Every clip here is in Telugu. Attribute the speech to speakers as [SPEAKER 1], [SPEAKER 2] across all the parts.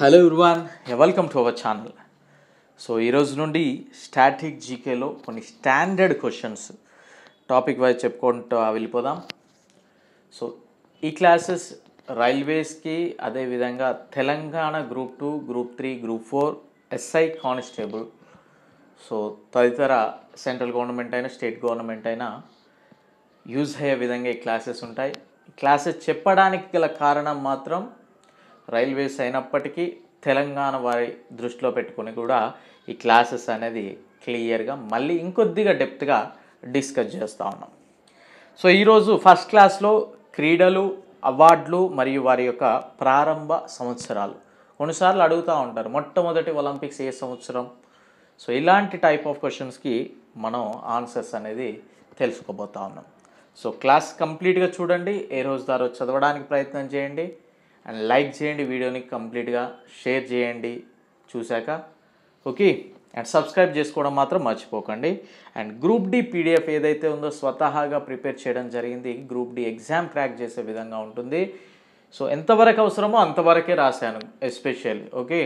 [SPEAKER 1] hello everyone welcome to our channel so ఈరోజు నుండి స్టాటిక్ జీకేలో కొన్ని స్టాండర్డ్ క్వశ్చన్స్ టాపిక్ వైజ్ చెప్పుకుంటూ వెళ్ళిపోదాం సో ఈ క్లాసెస్ రైల్వేస్కి అదేవిధంగా Telangana group two group three group four SI constable so తదితర సెంట్రల్ గవర్నమెంట్ అయినా స్టేట్ గవర్నమెంట్ అయినా యూజ్ అయ్యే విధంగా ఈ క్లాసెస్ ఉంటాయి క్లాసెస్ చెప్పడానికి గల కారణం మాత్రం రైల్వేస్ అయినప్పటికీ తెలంగాణ వారి దృష్టిలో పెట్టుకుని కూడా ఈ క్లాసెస్ అనేది క్లియర్గా మళ్ళీ ఇంకొద్దిగా డెప్త్గా డిస్కస్ చేస్తూ ఉన్నాం సో ఈరోజు ఫస్ట్ క్లాస్లో క్రీడలు అవార్డులు మరియు వారి యొక్క ప్రారంభ సంవత్సరాలు కొన్నిసార్లు అడుగుతూ ఉంటారు మొట్టమొదటి ఒలింపిక్స్ ఏ సంవత్సరం సో ఇలాంటి టైప్ ఆఫ్ క్వశ్చన్స్కి మనం ఆన్సర్స్ అనేది తెలుసుకోబోతా ఉన్నాం సో క్లాస్ కంప్లీట్గా చూడండి ఏ రోజు దారో చదవడానికి ప్రయత్నం చేయండి అండ్ లైక్ చేయండి వీడియోని కంప్లీట్గా షేర్ చేయండి చూశాక ఓకే అండ్ సబ్స్క్రైబ్ చేసుకోవడం మాత్రం మర్చిపోకండి అండ్ గ్రూప్ డి పీడిఎఫ్ ఏదైతే ఉందో స్వతహాగా ప్రిపేర్ చేయడం జరిగింది గ్రూప్ డి ఎగ్జామ్ క్రాక్ చేసే విధంగా ఉంటుంది సో ఎంతవరకు అవసరమో అంతవరకే రాశాను ఎస్పెషల్లీ ఓకే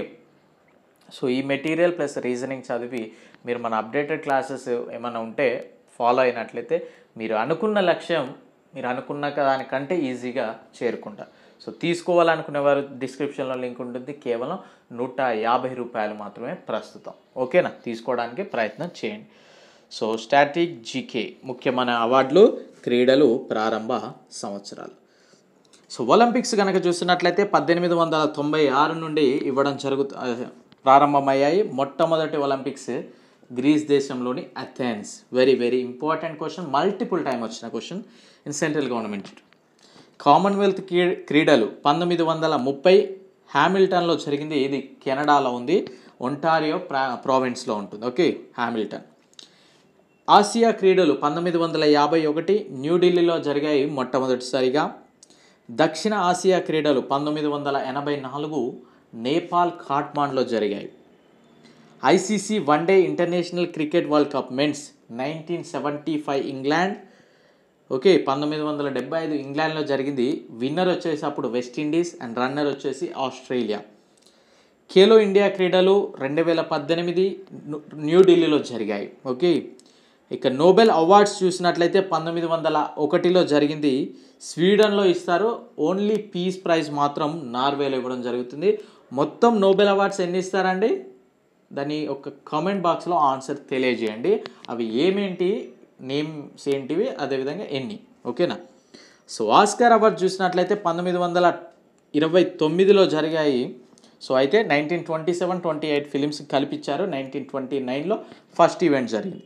[SPEAKER 1] సో ఈ మెటీరియల్ ప్లస్ రీజనింగ్ చదివి మీరు మన అప్డేటెడ్ క్లాసెస్ ఏమైనా ఉంటే ఫాలో అయినట్లయితే మీరు అనుకున్న లక్ష్యం మీరు అనుకున్నాక దానికంటే ఈజీగా చేరుకుంటారు సో తీసుకోవాలనుకునే వారు డిస్క్రిప్షన్లో లింక్ ఉంటుంది కేవలం నూట యాభై రూపాయలు మాత్రమే ప్రస్తుతం ఓకేనా తీసుకోవడానికి ప్రయత్నం చేయండి సో స్టాటిక్ జీకే ముఖ్యమైన అవార్డులు క్రీడలు ప్రారంభ సంవత్సరాలు సో ఒలింపిక్స్ కనుక చూసినట్లయితే పద్దెనిమిది వందల తొంభై ఆరు నుండి ఇవ్వడం జరుగు ప్రారంభమయ్యాయి మొట్టమొదటి ఒలింపిక్స్ గ్రీస్ దేశంలోని Athens very very important question multiple time వచ్చిన question in central government Commonwealth క్రీడలు పంతొమ్మిది వందల ముప్పై హ్యామిల్టన్లో జరిగింది ఇది కెనడాలో ఉంది ఒంటారియో ప్రా ప్రావిన్స్లో ఉంటుంది ఓకే హ్యామిల్టన్ ఆసియా క్రీడలు పంతొమ్మిది వందల యాభై ఒకటి న్యూఢిల్లీలో జరిగాయి మొట్టమొదటిసారిగా దక్షిణ ఆసియా క్రీడలు పంతొమ్మిది వందల ఎనభై నాలుగు నేపాల్ ఖాట్మాండ్లో జరిగాయి ICC one day international cricket world cup men's nineteen seventy five England okay పంతొమ్మిది వందల డెబ్బై ఐదు ఇంగ్లాండ్లో జరిగింది విన్నర్ వచ్చేసి అప్పుడు వెస్టిండీస్ అండ్ రన్నర్ వచ్చేసి ఆస్ట్రేలియా ఖేలో ఇండియా క్రీడలు రెండు వేల పద్దెనిమిది న్యూఢిల్లీలో జరిగాయి ఓకే ఇక నోబెల్ అవార్డ్స్ చూసినట్లయితే పంతొమ్మిది వందల ఒకటిలో జరిగింది స్వీడన్లో ఇస్తారు ఓన్లీ పీస్ ప్రైజ్ మాత్రం నార్వేలో ఇవ్వడం జరుగుతుంది మొత్తం నోబెల్ అవార్డ్స్ ఎన్ని ఇస్తారండి దాన్ని ఒక కామెంట్ బాక్స్లో ఆన్సర్ తెలియజేయండి అవి ఏమేంటి నేమ్స్ ఏంటివి అదేవిధంగా ఎన్ని ఓకేనా సో ఆస్కర్ అవార్డ్ చూసినట్లయితే పంతొమ్మిది వందల ఇరవై తొమ్మిదిలో జరిగాయి సో అయితే nineteen twenty seven twenty eight films కల్పించారు నైన్టీన్ ట్వంటీ నైన్లో ఫస్ట్ ఈవెంట్ జరిగింది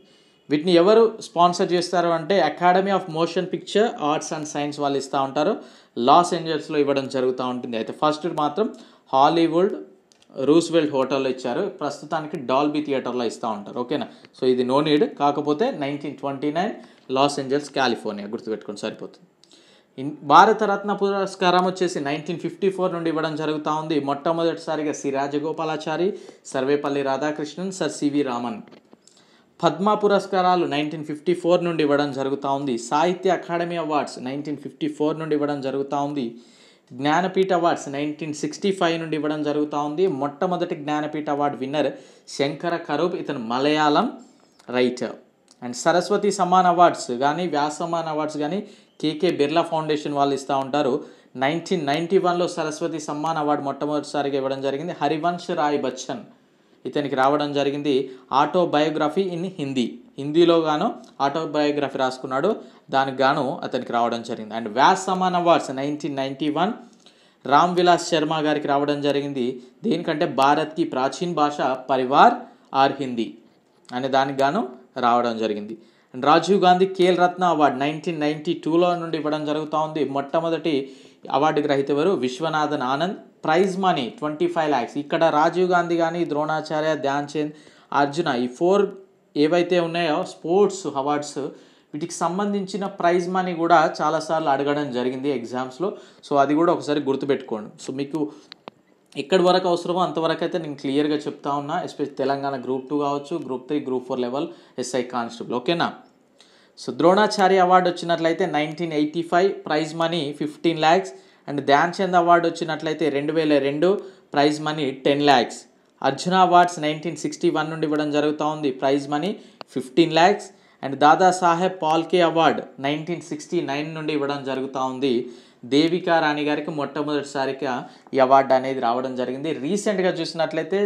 [SPEAKER 1] వీటిని ఎవరు స్పాన్సర్ చేస్తారు అంటే academy of motion picture arts and science వాళ్ళు ఇస్తూ ఉంటారు లాస్ ఏంజల్స్లో ఇవ్వడం జరుగుతూ ఉంటుంది అయితే ఫస్ట్ మాత్రం హాలీవుడ్ రూస్వెల్ట్ హోటల్లో ఇచ్చారు ప్రస్తుతానికి డాల్బీ థియేటర్లో ఇస్తూ ఉంటారు ఓకేనా సో ఇది నో నీడ్ కాకపోతే nineteen twenty nine Los Angeles California గుర్తుపెట్టుకోండి సరిపోతుంది భారత రత్న పురస్కారం వచ్చేసి నైన్టీన్ ఫిఫ్టీ ఫోర్ నుండి ఇవ్వడం జరుగుతూ ఉంది మొట్టమొదటిసారిగా C Rajagopalachari Sarvepalli Radhakrishnan sir CV Raman Padma పురస్కారాలు నైన్టీన్ ఫిఫ్టీ ఫోర్ నుండి ఇవ్వడం జరుగుతూ ఉంది Sahitya academy awards nineteen fifty four నుండి ఇవ్వడం జరుగుతూ ఉంది Jnanpith awards nineteen sixty five నుండి ఇవ్వడం జరుగుతూ ఉంది మొట్టమొదటి జ్ఞానపీఠ అవార్డు విన్నర్ శంకర కరూప్ ఇతను Malayalam writer and Saraswati Samman awards కానీ వ్యాసమాన్ అవార్డ్స్ కానీ కేకే బిర్లా ఫౌండేషన్ వాళ్ళు ఇస్తూ ఉంటారు నైన్టీన్ నైంటీ వన్లో సరస్వతి సమ్మాన్ అవార్డు మొట్టమొదటిసారిగా ఇవ్వడం జరిగింది హరివంశ్ రాయ్ బచ్చన్ ఇతనికి రావడం జరిగింది ఆటోబయోగ్రఫీ ఇన్ హిందీ హిందీలో గాను ఆటోబయోగ్రఫీ రాసుకున్నాడు దానికి గాను అతనికి రావడం జరిగింది and Vyas Samman awards nineteen ninety one Ram Vilas Sharma గారికి రావడం జరిగింది దేనికంటే భారత్కి ప్రాచీన భాష పరివార్ ఆర్ హిందీ అనే దానికి గాను రావడం జరిగింది and Rajiv Gandhi Khel Ratna award nineteen ninety టూలో నుండి ఇవ్వడం జరుగుతూ ఉంది మొట్టమొదటి అవార్డు గ్రహీత ఎవరు Viswanathan Anand prize money twenty five lakhs ఇక్కడ రాజీవ్ గాంధీ కానీ ద్రోణాచార్య ధ్యాన్ చంద్ అర్జున ఈ ఫోర్ ఏవైతే ఉన్నాయో స్పోర్ట్స్ అవార్డ్స్ వీటికి సంబంధించిన ప్రైజ్ మనీ కూడా చాలాసార్లు అడగడం జరిగింది ఎగ్జామ్స్లో సో అది కూడా ఒకసారి గుర్తుపెట్టుకోండి సో మీకు ఎక్కడి వరకు అవసరమో అంతవరకు అయితే నేను క్లియర్గా చెప్తా ఉన్నా ఎస్పెషల్ తెలంగాణ గ్రూప్ టూ కావచ్చు group three group four level SI constable ఓకేనా సో ద్రోణాచార్య అవార్డు వచ్చినట్లయితే nineteen eighty five prize money fifteen lakhs and Dhyan Chand award వచ్చినట్లయితే రెండు వేల రెండు prize money ten lakhs Arjuna awards nineteen sixty one నుండి ఇవ్వడం జరుగుతూ ఉంది prize money fifteen lakhs and Dadasaheb Phalke award nineteen sixty nine నుండి ఇవ్వడం జరుగుతూ ఉంది దేవికా రాణి గారికి మొట్టమొదటిసారిగా ఈ అవార్డు అనేది రావడం జరిగింది రీసెంట్గా చూసినట్లయితే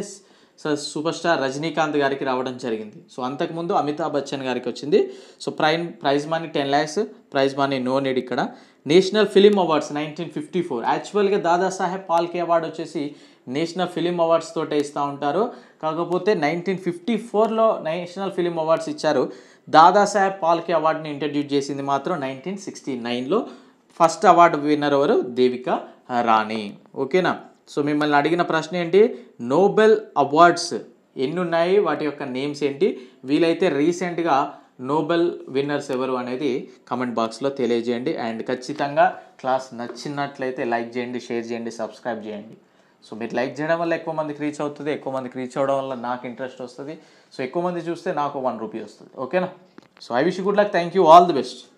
[SPEAKER 1] సో సూపర్ స్టార్ రజనీకాంత్ గారికి రావడం జరిగింది సో అంతకుముందు అమితాబ్ బచ్చన్ గారికి వచ్చింది so prime prize money ten lakhs prize money no need ఇక్కడ national film awards nineteen fifty four యాక్చువల్గా దాదాసాహెబ్ పాల్కే అవార్డు వచ్చేసి నేషనల్ ఫిలిం అవార్డ్స్ తోటే ఇస్తూ ఉంటారు కాకపోతే నైన్టీన్ ఫిఫ్టీ ఫోర్లో నేషనల్ ఫిలిం అవార్డ్స్ ఇచ్చారు దాదాసాహెబ్ పాల్కే అవార్డుని ఇంట్రడ్యూస్ చేసింది మాత్రం నైన్టీన్ సిక్స్టీ నైన్లో ఫస్ట్ అవార్డు విన్నర్ ఎవరు దేవిక రాణి ఓకేనా సో మిమ్మల్ని అడిగిన ప్రశ్న ఏంటి నోబెల్ అవార్డ్స్ ఎన్ని ఉన్నాయి వాటి యొక్క నేమ్స్ ఏంటి వీలైతే రీసెంట్గా నోబెల్ విన్నర్స్ ఎవరు అనేది కమెంట్ బాక్స్లో తెలియజేయండి అండ్ ఖచ్చితంగా క్లాస్ నచ్చినట్లయితే లైక్ చేయండి షేర్ చేయండి సబ్స్క్రైబ్ చేయండి సో మీరు లైక్ చేయడం వల్ల ఎక్కువ మందికి రీచ్ అవుతుంది ఎక్కువ మందికి రీచ్ అవడం వల్ల నాకు ఇంట్రెస్ట్ వస్తుంది సో ఎక్కువ మంది చూస్తే నాకు వన్ రూపీ వస్తుంది ఓకేనా so I wish good luck thank you all the best